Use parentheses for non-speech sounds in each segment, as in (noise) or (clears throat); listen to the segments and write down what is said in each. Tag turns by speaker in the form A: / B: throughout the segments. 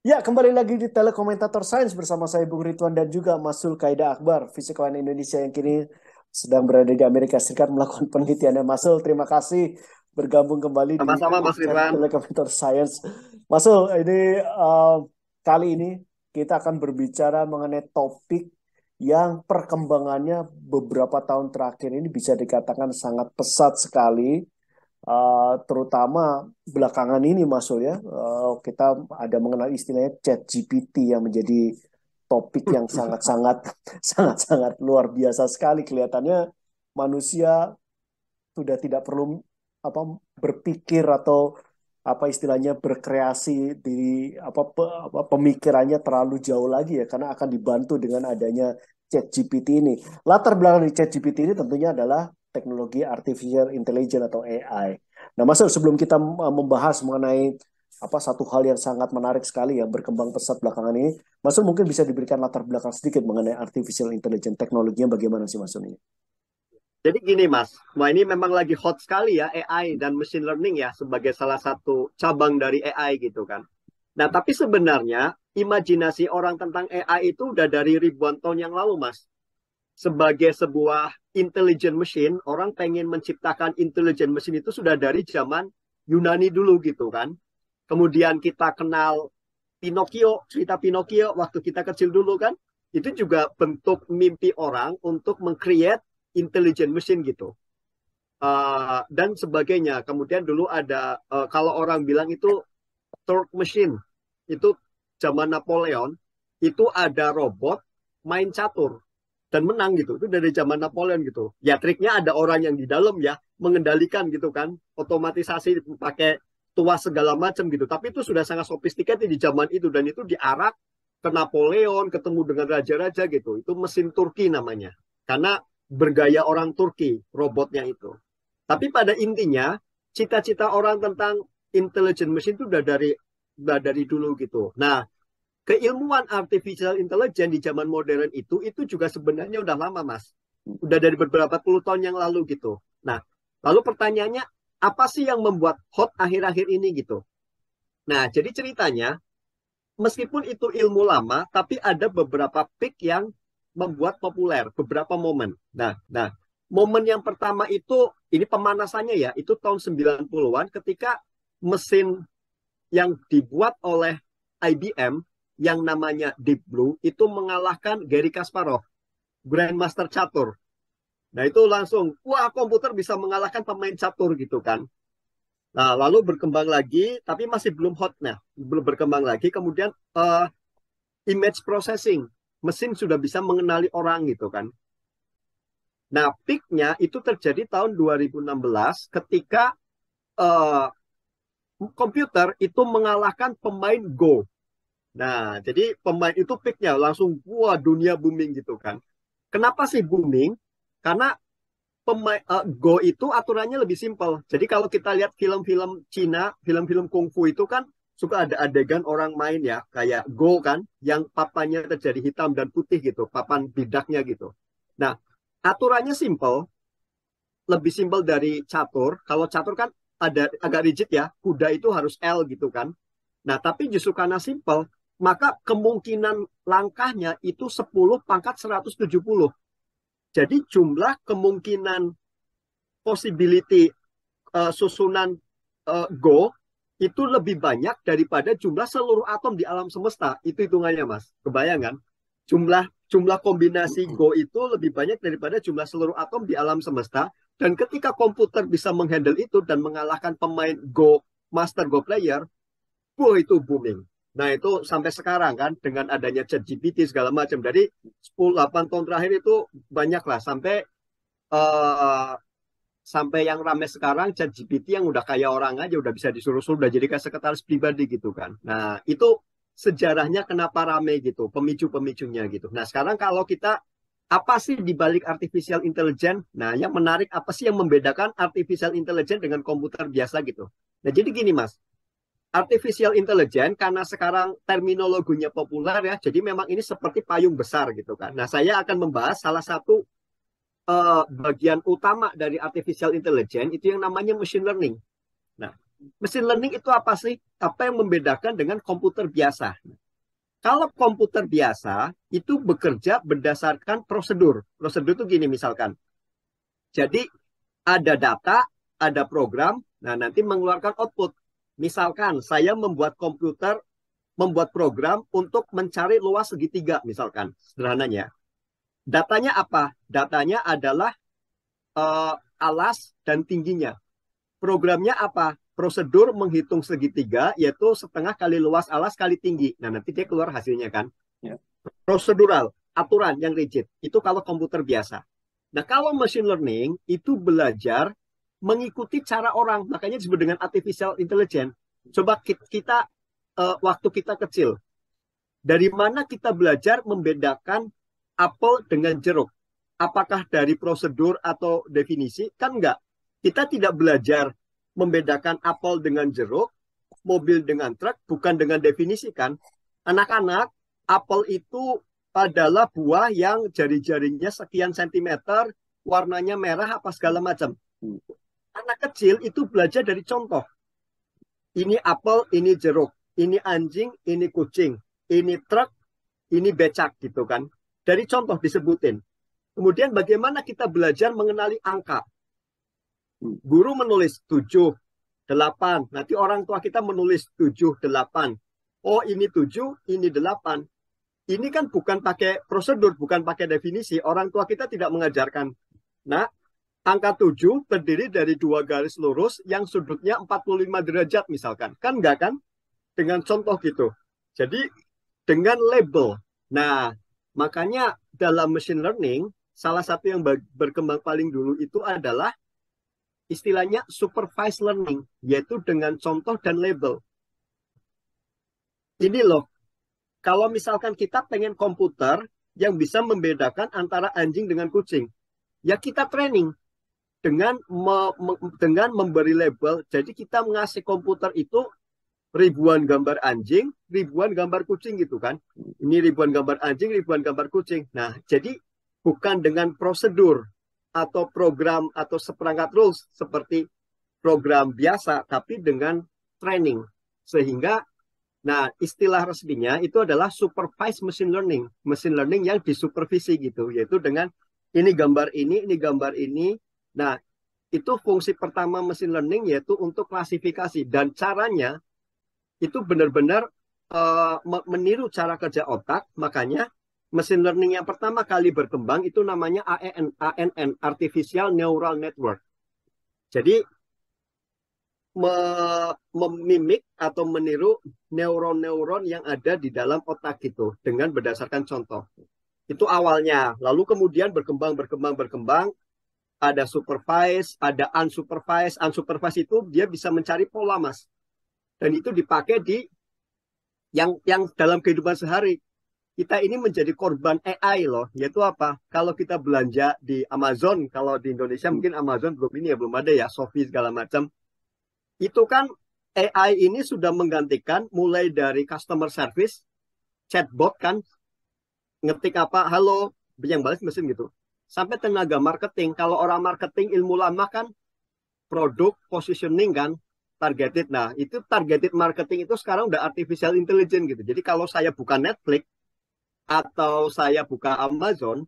A: Ya, kembali lagi di Telekomentator Science bersama saya Bung Rituan dan juga Masul Kaida Akbar, fisikawan Indonesia yang kini sedang berada di Amerika Serikat melakukan (laughs) penelitian. Dan ya, Masul, terima kasih bergabung kembali Sama-sama, di Mas Ridwan. Computer Science. Masul. ini uh, kali ini kita akan berbicara mengenai topik yang perkembangannya beberapa tahun terakhir ini bisa dikatakan sangat pesat sekali, uh, terutama belakangan ini, Mas ya. Uh, kita ada mengenal istilahnya chat GPT yang menjadi topik yang (laughs) sangat-sangat sangat-sangat luar biasa sekali kelihatannya manusia sudah tidak perlu apa berpikir atau apa istilahnya berkreasi di apa, pe, apa pemikirannya terlalu jauh lagi ya karena akan dibantu dengan adanya ChatGPT ini. Latar belakang di ChatGPT ini tentunya adalah teknologi artificial intelligence atau AI. Nah, Mas, sebelum kita eh, membahas mengenai apa satu hal yang sangat menarik sekali yang berkembang pesat belakangan ini, Mas mungkin bisa diberikan latar belakang sedikit mengenai artificial intelligence teknologinya bagaimana sih Mas ini?
B: Jadi gini Mas, wah ini memang lagi hot sekali ya AI dan machine learning ya sebagai salah satu cabang dari AI gitu kan. Nah tapi sebenarnya imajinasi orang tentang AI itu udah dari ribuan tahun yang lalu Mas. Sebagai sebuah intelligent machine, orang pengen menciptakan intelligent machine itu sudah dari zaman Yunani dulu gitu kan. Kemudian kita kenal Pinocchio, cerita Pinocchio waktu kita kecil dulu kan. Itu juga bentuk mimpi orang untuk meng-create intelligent mesin gitu uh, dan sebagainya. Kemudian dulu ada uh, kalau orang bilang itu torque machine itu zaman Napoleon itu ada robot main catur dan menang gitu. Itu dari zaman Napoleon gitu. Ya triknya ada orang yang di dalam ya mengendalikan gitu kan, otomatisasi pakai tuas segala macam gitu. Tapi itu sudah sangat sophisticated di zaman itu dan itu diarak ke Napoleon, ketemu dengan raja-raja gitu. Itu mesin Turki namanya. Karena bergaya orang Turki robotnya itu. Tapi pada intinya cita-cita orang tentang intelligent machine itu udah dari udah dari dulu gitu. Nah, keilmuan artificial intelligence di zaman modern itu itu juga sebenarnya udah lama, Mas. Udah dari beberapa puluh tahun yang lalu gitu. Nah, lalu pertanyaannya apa sih yang membuat hot akhir-akhir ini gitu? Nah, jadi ceritanya meskipun itu ilmu lama tapi ada beberapa peak yang membuat populer beberapa momen. Nah, nah, momen yang pertama itu ini pemanasannya ya, itu tahun 90-an ketika mesin yang dibuat oleh IBM yang namanya Deep Blue itu mengalahkan Gary Kasparov, Grandmaster catur. Nah itu langsung, wah komputer bisa mengalahkan pemain catur gitu kan. Nah lalu berkembang lagi, tapi masih belum hot nah, belum berkembang lagi. Kemudian uh, image processing mesin sudah bisa mengenali orang gitu kan. Nah, peaknya itu terjadi tahun 2016 ketika uh, komputer itu mengalahkan pemain Go. Nah, jadi pemain itu peaknya langsung wah dunia booming gitu kan. Kenapa sih booming? Karena pemain uh, Go itu aturannya lebih simpel. Jadi kalau kita lihat film-film Cina, film-film kungfu itu kan suka ada adegan orang main ya kayak go kan yang papannya terjadi hitam dan putih gitu papan bidaknya gitu nah aturannya simple lebih simpel dari catur kalau catur kan ada agak rigid ya kuda itu harus L gitu kan nah tapi justru karena simple maka kemungkinan langkahnya itu 10 pangkat 170 jadi jumlah kemungkinan possibility uh, susunan uh, eh, go itu lebih banyak daripada jumlah seluruh atom di alam semesta. Itu hitungannya, Mas. Kebayang kan? Jumlah jumlah kombinasi Go itu lebih banyak daripada jumlah seluruh atom di alam semesta. Dan ketika komputer bisa menghandle itu dan mengalahkan pemain Go, Master Go player, go itu booming. Nah itu sampai sekarang kan dengan adanya chat GPT segala macam. Dari 10, 8 tahun terakhir itu banyak lah sampai uh, sampai yang rame sekarang chat GPT yang udah kayak orang aja udah bisa disuruh-suruh udah jadi kayak sekretaris pribadi gitu kan. Nah, itu sejarahnya kenapa rame gitu, pemicu-pemicunya gitu. Nah, sekarang kalau kita apa sih dibalik artificial intelligence? Nah, yang menarik apa sih yang membedakan artificial intelligence dengan komputer biasa gitu. Nah, jadi gini Mas. Artificial intelligence karena sekarang terminologinya populer ya, jadi memang ini seperti payung besar gitu kan. Nah, saya akan membahas salah satu uh, bagian utama dari artificial intelligence itu yang namanya machine learning. Nah, machine learning itu apa sih? Apa yang membedakan dengan komputer biasa? Kalau komputer biasa itu bekerja berdasarkan prosedur. Prosedur itu gini misalkan. Jadi ada data, ada program, nah nanti mengeluarkan output. Misalkan saya membuat komputer membuat program untuk mencari luas segitiga misalkan sederhananya. Datanya apa? Datanya adalah uh, alas dan tingginya. Programnya apa? Prosedur menghitung segitiga yaitu setengah kali luas alas kali tinggi. Nah nanti dia keluar hasilnya kan. Yeah. Prosedural, aturan yang rigid. Itu kalau komputer biasa. Nah kalau machine learning itu belajar mengikuti cara orang. Makanya disebut dengan artificial intelligence. Coba kita, uh, waktu kita kecil, dari mana kita belajar membedakan apel dengan jeruk. Apakah dari prosedur atau definisi? Kan enggak. Kita tidak belajar membedakan apel dengan jeruk, mobil dengan truk, bukan dengan definisi kan. Anak-anak, apel itu adalah buah yang jari-jarinya sekian sentimeter, warnanya merah apa segala macam. Anak kecil itu belajar dari contoh. Ini apel, ini jeruk, ini anjing, ini kucing, ini truk, ini becak gitu kan. Dari contoh disebutin. Kemudian bagaimana kita belajar mengenali angka. Guru menulis 7, 8. Nanti orang tua kita menulis 7, 8. Oh ini 7, ini 8. Ini kan bukan pakai prosedur, bukan pakai definisi. Orang tua kita tidak mengajarkan. Nah, angka 7 terdiri dari dua garis lurus yang sudutnya 45 derajat misalkan. Kan enggak kan? Dengan contoh gitu. Jadi dengan label. Nah, Makanya dalam machine learning, salah satu yang berkembang paling dulu itu adalah istilahnya supervised learning, yaitu dengan contoh dan label. Ini loh, kalau misalkan kita pengen komputer yang bisa membedakan antara anjing dengan kucing, ya kita training dengan me, dengan memberi label. Jadi kita mengasih komputer itu ribuan gambar anjing, ribuan gambar kucing gitu kan. Ini ribuan gambar anjing, ribuan gambar kucing. Nah, jadi bukan dengan prosedur atau program atau seperangkat rules seperti program biasa, tapi dengan training. Sehingga, nah istilah resminya itu adalah supervised machine learning. Machine learning yang disupervisi gitu, yaitu dengan ini gambar ini, ini gambar ini. Nah, itu fungsi pertama machine learning yaitu untuk klasifikasi. Dan caranya itu benar-benar uh, meniru cara kerja otak. Makanya mesin learning yang pertama kali berkembang itu namanya AEN, ANN, Artificial Neural Network. Jadi me memimik atau meniru neuron-neuron yang ada di dalam otak itu dengan berdasarkan contoh. Itu awalnya. Lalu kemudian berkembang, berkembang, berkembang. Ada supervised, ada unsupervised. Unsupervised itu dia bisa mencari pola, Mas dan itu dipakai di yang yang dalam kehidupan sehari kita ini menjadi korban AI loh yaitu apa kalau kita belanja di Amazon kalau di Indonesia mungkin Amazon belum ini ya belum ada ya Shopee segala macam itu kan AI ini sudah menggantikan mulai dari customer service chatbot kan ngetik apa halo yang balas mesin gitu sampai tenaga marketing kalau orang marketing ilmu lama kan produk positioning kan targeted. Nah, itu targeted marketing itu sekarang udah artificial intelligence gitu. Jadi kalau saya buka Netflix atau saya buka Amazon,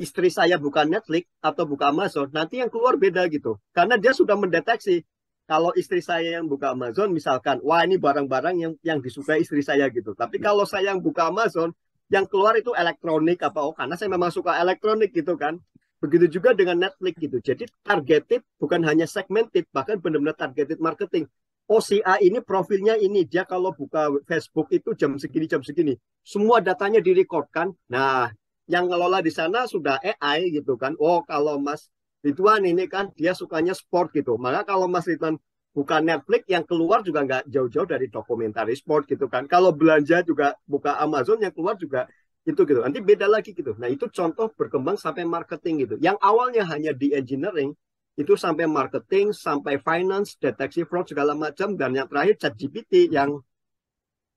B: istri saya buka Netflix atau buka Amazon, nanti yang keluar beda gitu. Karena dia sudah mendeteksi kalau istri saya yang buka Amazon misalkan, wah ini barang-barang yang yang disukai istri saya gitu. Tapi kalau saya yang buka Amazon, yang keluar itu elektronik apa oh karena saya memang suka elektronik gitu kan Begitu juga dengan Netflix gitu. Jadi targeted bukan hanya segmented, bahkan benar-benar targeted marketing. OCA ini profilnya ini dia kalau buka Facebook itu jam segini jam segini semua datanya direkodkan. Nah yang ngelola di sana sudah AI gitu kan. Oh kalau Mas Ridwan ini kan dia sukanya sport gitu. Maka kalau Mas Ridwan buka Netflix yang keluar juga nggak jauh-jauh dari dokumentari sport gitu kan. Kalau belanja juga buka Amazon yang keluar juga itu gitu nanti beda lagi gitu nah itu contoh berkembang sampai marketing gitu yang awalnya hanya di engineering itu sampai marketing sampai finance deteksi fraud segala macam dan yang terakhir chat GPT yang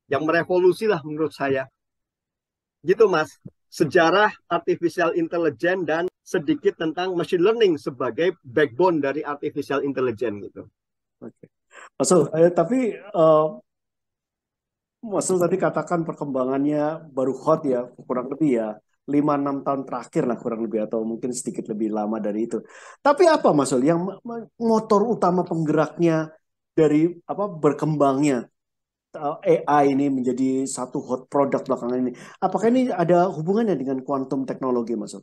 B: yang merevolusi lah menurut saya gitu mas sejarah artificial intelligence dan sedikit tentang machine learning sebagai backbone dari artificial intelligence gitu
A: oke okay. eh, tapi uh, Masul tadi katakan perkembangannya baru hot ya, kurang lebih ya, 5-6 tahun terakhir lah kurang lebih, atau mungkin sedikit lebih lama dari itu. Tapi apa Mas yang motor utama penggeraknya dari apa berkembangnya eh, AI ini menjadi satu hot product belakangan ini. Apakah ini ada hubungannya dengan quantum teknologi, Mas?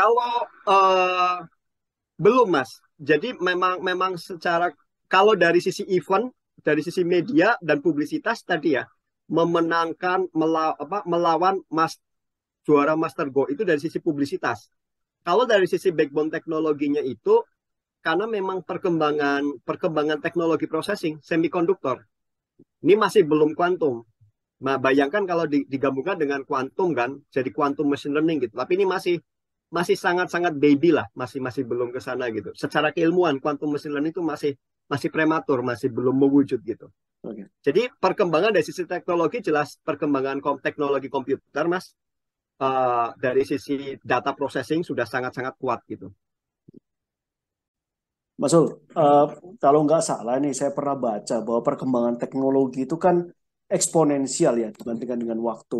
B: Kalau uh, belum, Mas. Jadi memang memang secara kalau dari sisi event dari sisi media dan publisitas tadi ya memenangkan melaw, apa, melawan mas juara Master Go itu dari sisi publisitas. Kalau dari sisi backbone teknologinya itu karena memang perkembangan perkembangan teknologi processing semikonduktor ini masih belum kuantum. Nah, bayangkan kalau digabungkan dengan kuantum kan jadi kuantum machine learning gitu. Tapi ini masih masih sangat-sangat baby lah, masih masih belum ke sana gitu. Secara keilmuan kuantum machine learning itu masih masih prematur, masih belum mewujud gitu. Okay. Jadi perkembangan dari sisi teknologi jelas perkembangan kom teknologi komputer, mas. Uh, dari sisi data processing sudah sangat-sangat kuat gitu. Mas
A: uh, kalau nggak salah nih saya pernah baca bahwa perkembangan teknologi itu kan eksponensial ya dibandingkan dengan waktu.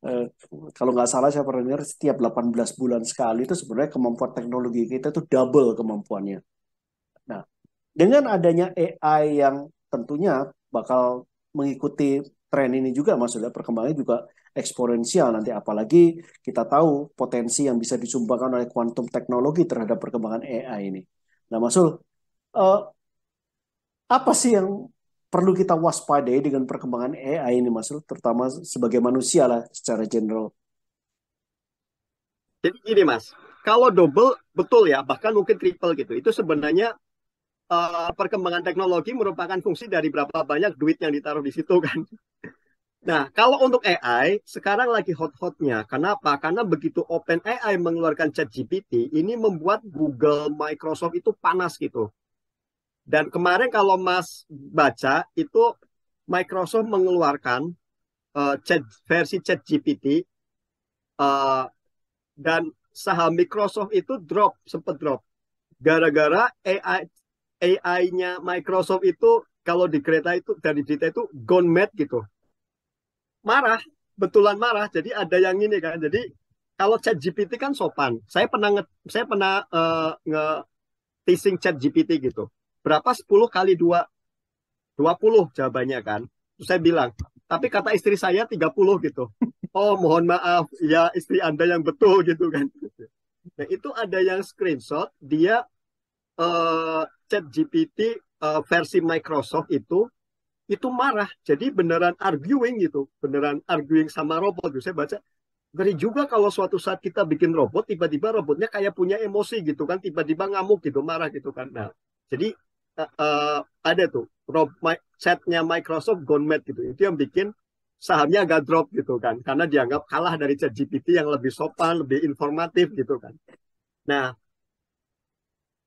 A: Uh, kalau nggak salah saya pernah dengar setiap 18 bulan sekali itu sebenarnya kemampuan teknologi kita itu double kemampuannya. Nah, dengan adanya AI yang tentunya bakal mengikuti tren ini juga maksudnya perkembangannya juga eksponensial nanti apalagi kita tahu potensi yang bisa disumbangkan oleh kuantum teknologi terhadap perkembangan AI ini. Nah Masul, uh, eh, apa sih yang perlu kita waspadai dengan perkembangan AI ini Masul, terutama sebagai manusia lah secara general?
B: Jadi gini Mas, kalau double betul ya, bahkan mungkin triple gitu, itu sebenarnya uh, perkembangan teknologi merupakan fungsi dari berapa banyak duit yang ditaruh di situ kan. (laughs) Nah, kalau untuk AI sekarang lagi hot-hotnya. Kenapa? Karena begitu Open AI mengeluarkan chat GPT, ini membuat Google, Microsoft itu panas gitu. Dan kemarin kalau Mas baca itu Microsoft mengeluarkan uh, chat versi ChatGPT uh, dan saham Microsoft itu drop, sempat drop gara-gara AI AI-nya Microsoft itu kalau di kereta itu dari berita itu gone mad gitu. Marah, betulan marah. Jadi ada yang ini kan. Jadi kalau chat GPT kan sopan. Saya pernah nge, saya pernah uh, nge teasing chat GPT gitu. Berapa 10 kali 2 20 jawabannya kan. Terus saya bilang, tapi kata istri saya 30 gitu. Oh, mohon maaf, ya istri Anda yang betul gitu kan. Nah, itu ada yang screenshot, dia uh, Chat GPT uh, eh, versi Microsoft itu itu marah. Jadi beneran arguing gitu, beneran arguing sama robot. Gitu. Saya baca ngeri juga kalau suatu saat kita bikin robot, tiba-tiba robotnya kayak punya emosi gitu kan, tiba-tiba ngamuk gitu, marah gitu kan. Nah, jadi uh, uh, ada tuh rob, my, chatnya Microsoft gone mad gitu. Itu yang bikin sahamnya agak drop gitu kan, karena dianggap kalah dari Chat GPT yang lebih sopan, lebih informatif gitu kan. Nah,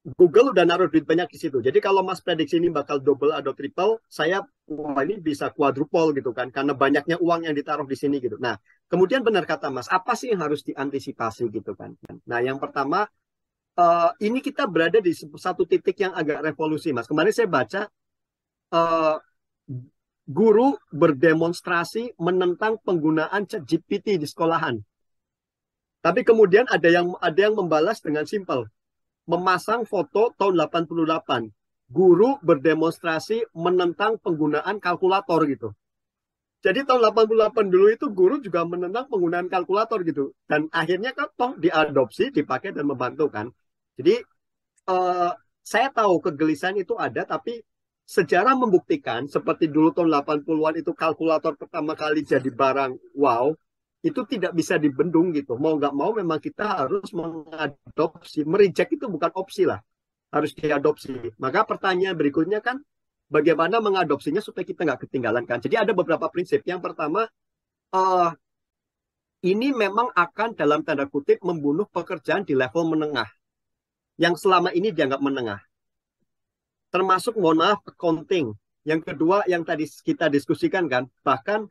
B: Google udah naruh duit banyak di situ. Jadi kalau Mas prediksi ini bakal double atau triple, saya wah ini bisa quadruple gitu kan karena banyaknya uang yang ditaruh di sini gitu. Nah, kemudian benar kata Mas, apa sih yang harus diantisipasi gitu kan. Nah, yang pertama uh, ini kita berada di satu titik yang agak revolusi, Mas. Kemarin saya baca uh, guru berdemonstrasi menentang penggunaan ChatGPT di sekolahan. Tapi kemudian ada yang ada yang membalas dengan simpel, memasang foto tahun 88. Guru berdemonstrasi menentang penggunaan kalkulator gitu. Jadi tahun 88 dulu itu guru juga menentang penggunaan kalkulator gitu. Dan akhirnya kan toh diadopsi, dipakai dan membantu kan. Jadi uh, saya tahu kegelisahan itu ada tapi sejarah membuktikan seperti dulu tahun 80-an itu kalkulator pertama kali jadi barang wow itu tidak bisa dibendung gitu. Mau nggak mau memang kita harus mengadopsi, mereject itu bukan opsi lah, harus diadopsi. Maka pertanyaan berikutnya kan, bagaimana mengadopsinya supaya kita nggak ketinggalan kan? Jadi ada beberapa prinsip. Yang pertama, uh, ini memang akan dalam tanda kutip membunuh pekerjaan di level menengah yang selama ini dianggap menengah. Termasuk mohon maaf accounting. Yang kedua yang tadi kita diskusikan kan, bahkan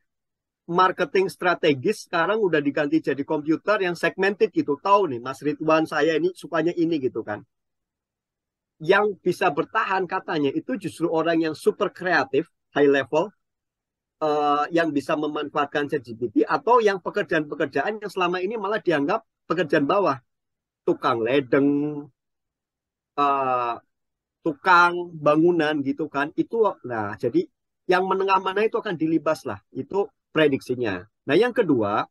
B: marketing strategis sekarang udah diganti jadi komputer yang segmented gitu. Tahu nih Mas Ridwan saya ini sukanya ini gitu kan. Yang bisa bertahan katanya itu justru orang yang super kreatif, high level, uh, yang bisa memanfaatkan ChatGPT atau yang pekerjaan-pekerjaan yang selama ini malah dianggap pekerjaan bawah. Tukang ledeng, uh, tukang bangunan gitu kan. Itu nah jadi yang menengah mana itu akan dilibas lah. Itu prediksinya. Nah, yang kedua,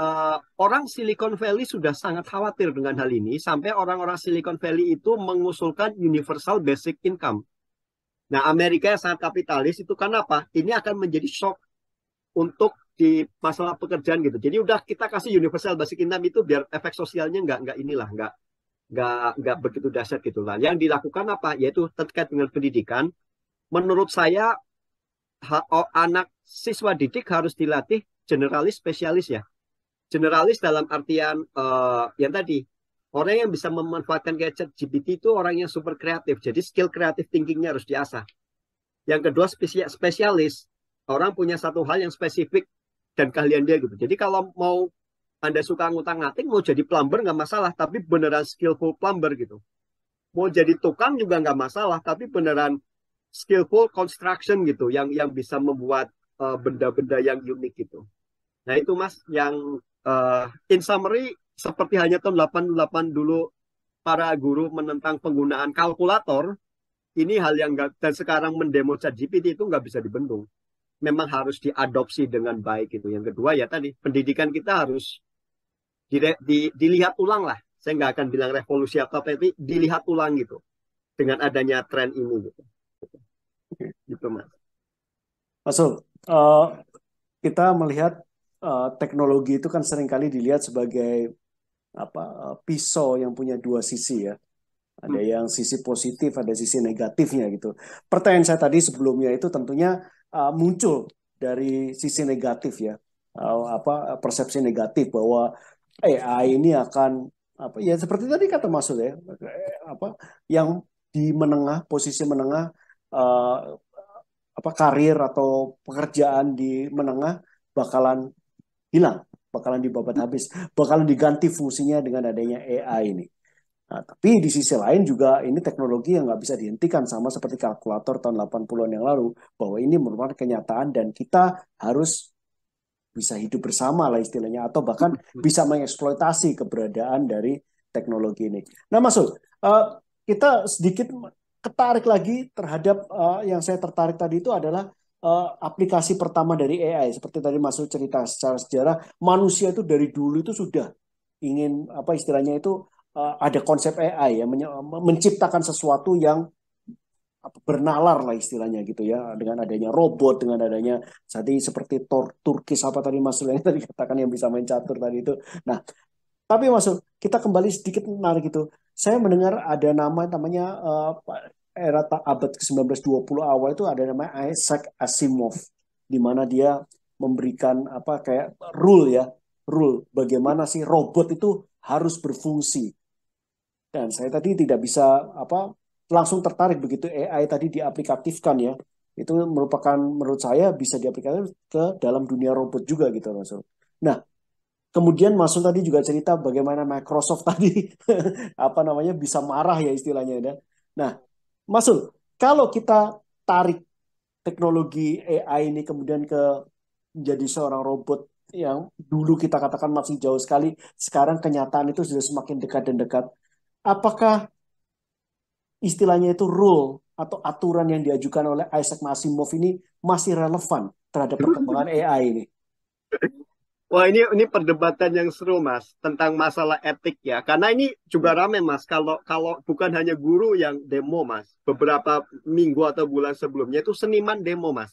B: eh, orang Silicon Valley sudah sangat khawatir dengan hal ini sampai orang-orang Silicon Valley itu mengusulkan universal basic income. Nah, Amerika yang sangat kapitalis itu karena apa? Ini akan menjadi shock untuk di masalah pekerjaan gitu. Jadi udah kita kasih universal basic income itu biar efek sosialnya nggak nggak inilah nggak nggak nggak begitu dasar gitu lah. Yang dilakukan apa? Yaitu terkait dengan pendidikan. Menurut saya Oh, anak siswa didik harus dilatih generalis spesialis ya. Generalis dalam artian uh, yang tadi orang yang bisa memanfaatkan gadget GPT itu orang yang super kreatif. Jadi skill kreatif thinkingnya harus diasah. Yang kedua spesialis orang punya satu hal yang spesifik dan keahlian dia gitu. Jadi kalau mau anda suka ngutang-ngating mau jadi plumber nggak masalah tapi beneran skillful plumber gitu mau jadi tukang juga nggak masalah tapi beneran skillful construction gitu yang yang bisa membuat eh, benda-benda uh, yang unik gitu. Nah itu mas yang uh, in summary seperti hanya tahun 88 dulu para guru menentang penggunaan kalkulator, ini hal yang gak, dan sekarang mendemo GPT itu nggak bisa dibendung. Memang harus diadopsi dengan baik itu. Yang kedua ya tadi pendidikan kita harus di, di, dilihat ulang lah. Saya nggak akan bilang revolusi atau apa, tapi dilihat ulang gitu dengan adanya tren ini gitu gitu mas
A: masuk uh, eh, kita melihat uh, teknologi itu kan seringkali dilihat sebagai apa uh, pisau yang punya dua sisi ya ada hmm. yang sisi positif ada sisi negatifnya gitu pertanyaan saya tadi sebelumnya itu tentunya uh, muncul dari sisi negatif ya uh, apa persepsi negatif bahwa AI ini akan apa ya seperti tadi kata Masul ya apa yang di menengah posisi menengah uh, apa karir atau pekerjaan di menengah bakalan hilang, bakalan dibabat habis, bakalan diganti fungsinya dengan adanya AI ini. Nah, tapi di sisi lain juga ini teknologi yang nggak bisa dihentikan sama seperti kalkulator tahun 80-an yang lalu bahwa ini merupakan kenyataan dan kita harus bisa hidup bersama lah istilahnya atau bahkan mm-hmm. bisa mengeksploitasi keberadaan dari teknologi ini. Nah, masuk uh, eh, kita sedikit ketarik lagi terhadap uh, yang saya tertarik tadi itu adalah uh, aplikasi pertama dari AI seperti tadi masuk cerita secara sejarah manusia itu dari dulu itu sudah ingin apa istilahnya itu uh, ada konsep AI ya menciptakan sesuatu yang bernalar lah istilahnya gitu ya dengan adanya robot dengan adanya tadi seperti tor Turkis apa tadi Mas yang tadi katakan yang bisa main catur tadi itu nah tapi masuk kita kembali sedikit menarik itu saya mendengar ada nama namanya uh, era abad ke-1920 awal itu ada nama Isaac Asimov di mana dia memberikan apa kayak rule ya, rule bagaimana sih robot itu harus berfungsi. Dan saya tadi tidak bisa apa langsung tertarik begitu AI tadi diaplikatifkan ya. Itu merupakan menurut saya bisa diaplikasikan ke dalam dunia robot juga gitu Rasul. Nah, Kemudian masuk tadi juga cerita bagaimana Microsoft (laughs) tadi apa namanya bisa marah ya istilahnya ya. Nah, masuk kalau kita tarik teknologi AI ini kemudian ke menjadi seorang robot yang dulu kita katakan masih jauh sekali, sekarang kenyataan itu sudah semakin dekat dan dekat. Apakah istilahnya itu rule atau aturan yang diajukan oleh Isaac Asimov ini masih relevan terhadap perkembangan AI
B: ini? Wah ini ini perdebatan yang seru mas tentang masalah etik ya karena ini juga ramai mas kalau kalau bukan hanya guru yang demo mas beberapa minggu atau bulan sebelumnya itu seniman demo mas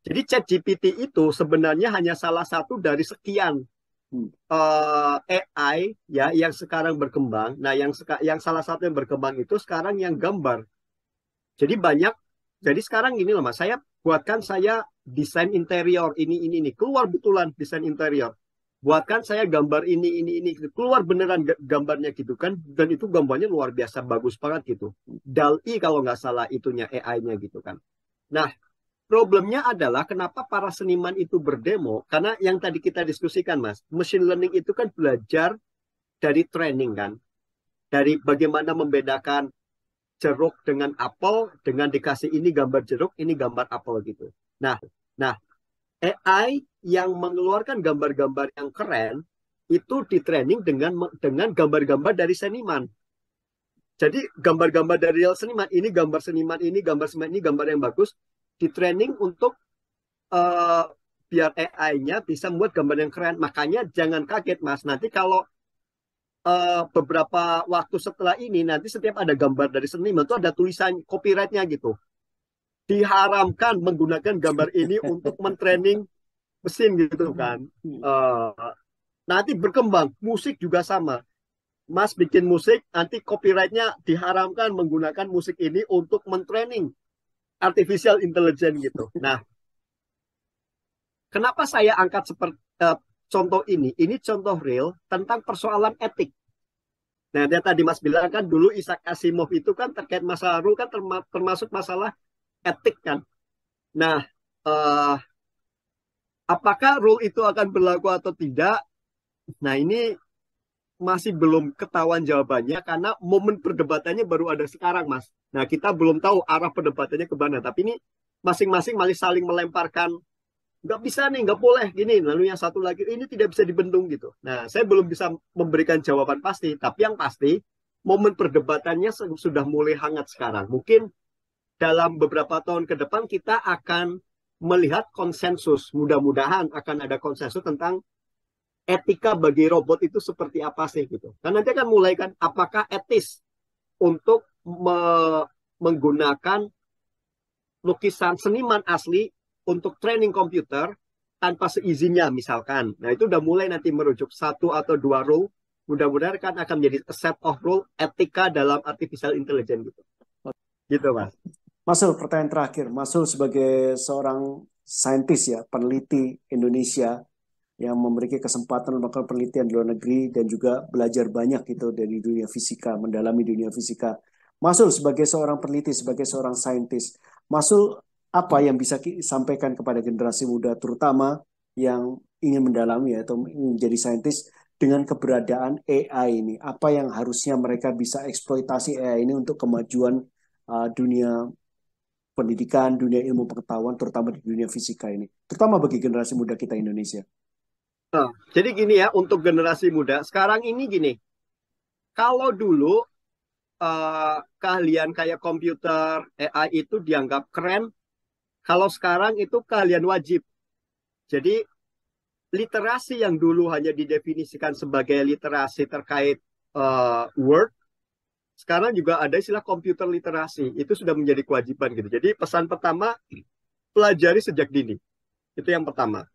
B: jadi chat GPT itu sebenarnya hanya salah satu dari sekian uh, hmm. eh, AI ya yang sekarang berkembang nah yang seka, yang salah satu yang berkembang itu sekarang yang gambar jadi banyak jadi sekarang ini loh mas saya buatkan saya desain interior ini ini ini keluar betulan desain interior buatkan saya gambar ini ini ini keluar beneran gambarnya gitu kan dan itu gambarnya luar biasa bagus banget gitu dali kalau nggak salah itunya AI-nya gitu kan nah problemnya adalah kenapa para seniman itu berdemo karena yang tadi kita diskusikan mas machine learning itu kan belajar dari training kan dari bagaimana membedakan jeruk dengan apel dengan dikasih ini gambar jeruk ini gambar apel gitu nah Nah, AI yang mengeluarkan gambar-gambar yang keren itu ditraining dengan dengan gambar-gambar dari seniman. Jadi gambar-gambar dari seniman ini gambar seniman ini gambar seniman ini gambar yang bagus ditraining untuk uh, biar AI-nya bisa membuat gambar yang keren. Makanya jangan kaget Mas nanti kalau uh, beberapa waktu setelah ini nanti setiap ada gambar dari seniman itu ada tulisan copyright-nya gitu diharamkan menggunakan gambar ini untuk mentraining mesin gitu kan. Uh, nanti berkembang musik juga sama. Mas bikin musik, nanti copyrightnya diharamkan menggunakan musik ini untuk mentraining artificial intelligence gitu. Nah, kenapa saya angkat seperti uh, eh, contoh ini? Ini contoh real tentang persoalan etik. Nah, dia tadi Mas bilang kan dulu Isaac Asimov itu kan terkait masalah rule kan termasuk masalah etik kan. Nah, uh, apakah rule itu akan berlaku atau tidak? Nah, ini masih belum ketahuan jawabannya karena momen perdebatannya baru ada sekarang, Mas. Nah, kita belum tahu arah perdebatannya ke mana, tapi ini masing-masing masih saling melemparkan nggak bisa nih, nggak boleh gini. Lalu yang satu lagi ini tidak bisa dibendung gitu. Nah, saya belum bisa memberikan jawaban pasti, tapi yang pasti momen perdebatannya sudah mulai hangat sekarang. Mungkin dalam beberapa tahun ke depan kita akan melihat konsensus. Mudah-mudahan akan ada konsensus tentang etika bagi robot itu seperti apa sih gitu. Dan nanti akan mulai kan apakah etis untuk me menggunakan lukisan seniman asli untuk training komputer tanpa seizinnya misalkan. Nah itu udah mulai nanti merujuk satu atau dua rule. Mudah-mudahan kan akan menjadi set of rule etika dalam artificial intelligence gitu. Gitu mas.
A: Masul, pertanyaan terakhir. Masul sebagai seorang saintis ya, peneliti Indonesia yang memiliki kesempatan melakukan penelitian di luar negeri dan juga belajar banyak gitu dari dunia fisika, mendalami dunia fisika. Masul sebagai seorang peneliti, sebagai seorang saintis, Masul apa yang bisa disampaikan kepada generasi muda terutama yang ingin mendalami atau ingin menjadi saintis dengan keberadaan AI ini? Apa yang harusnya mereka bisa eksploitasi AI ini untuk kemajuan uh, dunia pendidikan, dunia ilmu pengetahuan, terutama di dunia fisika ini, terutama bagi
B: generasi muda kita Indonesia? Nah, jadi gini ya, untuk generasi muda sekarang ini gini, kalau dulu uh, eh, kalian kayak komputer, AI itu dianggap keren, kalau sekarang itu kalian wajib. Jadi literasi yang dulu hanya didefinisikan sebagai literasi terkait uh, Word, sekarang juga ada istilah komputer literasi itu sudah menjadi kewajiban gitu jadi pesan pertama pelajari sejak dini itu yang pertama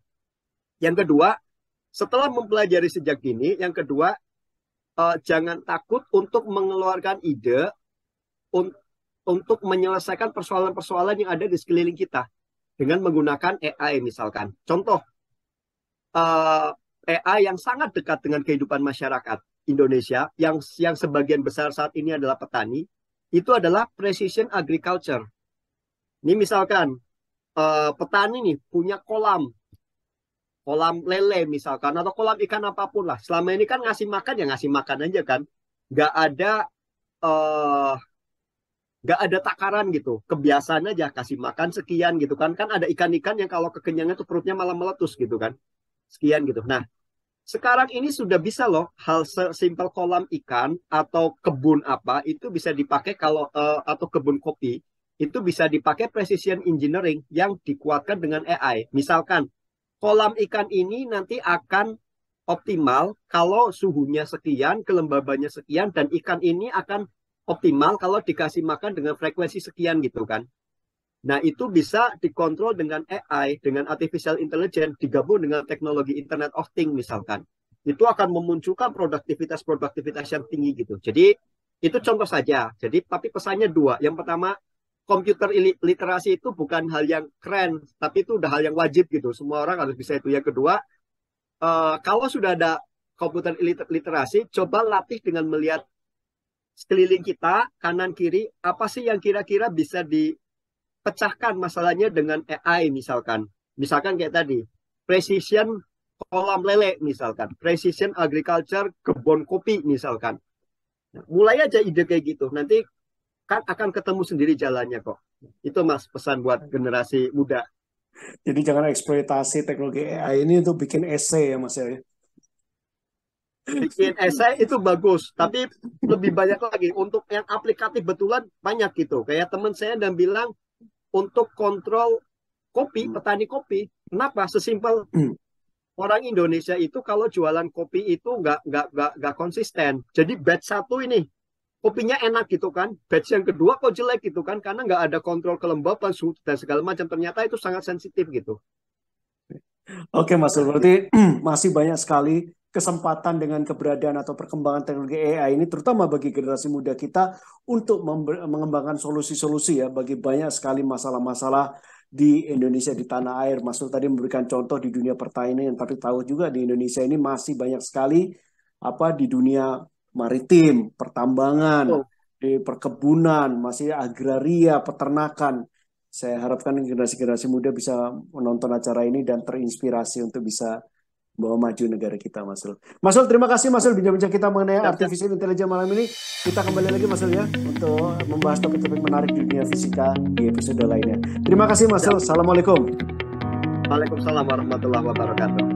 B: yang kedua setelah mempelajari sejak dini yang kedua uh, jangan takut untuk mengeluarkan ide un untuk menyelesaikan persoalan-persoalan yang ada di sekeliling kita dengan menggunakan AI misalkan contoh uh, eh, AI yang sangat dekat dengan kehidupan masyarakat Indonesia yang yang sebagian besar saat ini adalah petani itu adalah precision agriculture. Ini misalkan uh, petani nih punya kolam kolam lele misalkan atau kolam ikan apapun lah. Selama ini kan ngasih makan ya ngasih makan aja kan. Gak ada uh, eh, gak ada takaran gitu. Kebiasaan aja kasih makan sekian gitu kan. Kan ada ikan-ikan yang kalau kekenyangan tuh perutnya malah meletus gitu kan. Sekian gitu. Nah, sekarang ini sudah bisa loh hal simpel kolam ikan atau kebun apa itu bisa dipakai kalau uh, atau kebun kopi itu bisa dipakai precision engineering yang dikuatkan dengan AI. Misalkan kolam ikan ini nanti akan optimal kalau suhunya sekian, kelembabannya sekian dan ikan ini akan optimal kalau dikasih makan dengan frekuensi sekian gitu kan. Nah, itu bisa dikontrol dengan AI, dengan artificial intelligence, digabung dengan teknologi Internet of Things misalkan. Itu akan memunculkan produktivitas-produktivitas yang tinggi gitu. Jadi, itu contoh saja. Jadi, tapi pesannya dua. Yang pertama, komputer literasi itu bukan hal yang keren, tapi itu udah hal yang wajib gitu. Semua orang harus bisa itu. Yang kedua, uh, kalau sudah ada komputer literasi, coba latih dengan melihat sekeliling kita, kanan kiri, apa sih yang kira-kira bisa di pecahkan masalahnya dengan AI misalkan. Misalkan kayak tadi, precision kolam lele misalkan, precision agriculture kebun kopi misalkan. Nah, mulai aja ide kayak gitu, nanti kan akan ketemu sendiri jalannya kok. Itu mas pesan buat generasi muda. Jadi jangan eksploitasi teknologi AI ini untuk bikin essay ya mas ya. Bikin essay itu bagus, tapi lebih banyak lagi untuk yang aplikatif betulan banyak gitu. Kayak teman saya dan bilang untuk kontrol kopi, hmm. petani kopi. Kenapa? Sesimpel hmm. orang Indonesia itu kalau jualan kopi itu nggak nggak nggak nggak konsisten. Jadi batch satu ini kopinya enak gitu kan, batch yang kedua kok jelek gitu kan, karena nggak ada kontrol kelembapan suhu dan segala macam. Ternyata itu sangat sensitif gitu.
A: Oke Mas, berarti (clears throat) masih banyak sekali kesempatan dengan keberadaan atau perkembangan teknologi AI ini terutama bagi generasi muda kita untuk mengembangkan solusi-solusi ya bagi banyak sekali masalah-masalah di Indonesia di tanah air. Mas tadi memberikan contoh di dunia pertanian yang tapi tahu juga di Indonesia ini masih banyak sekali apa di dunia maritim, pertambangan, di perkebunan, masih agraria, peternakan. Saya harapkan generasi-generasi muda bisa menonton acara ini dan terinspirasi untuk bisa bawa maju negara kita Masul. Masul terima kasih Masul bincang-bincang kita mengenai artificial intelligence malam ini. Kita kembali lagi Masul ya untuk membahas topik-topik menarik di dunia fisika di episode lainnya. Terima kasih Masul. Assalamualaikum. Waalaikumsalam
B: warahmatullahi wabarakatuh.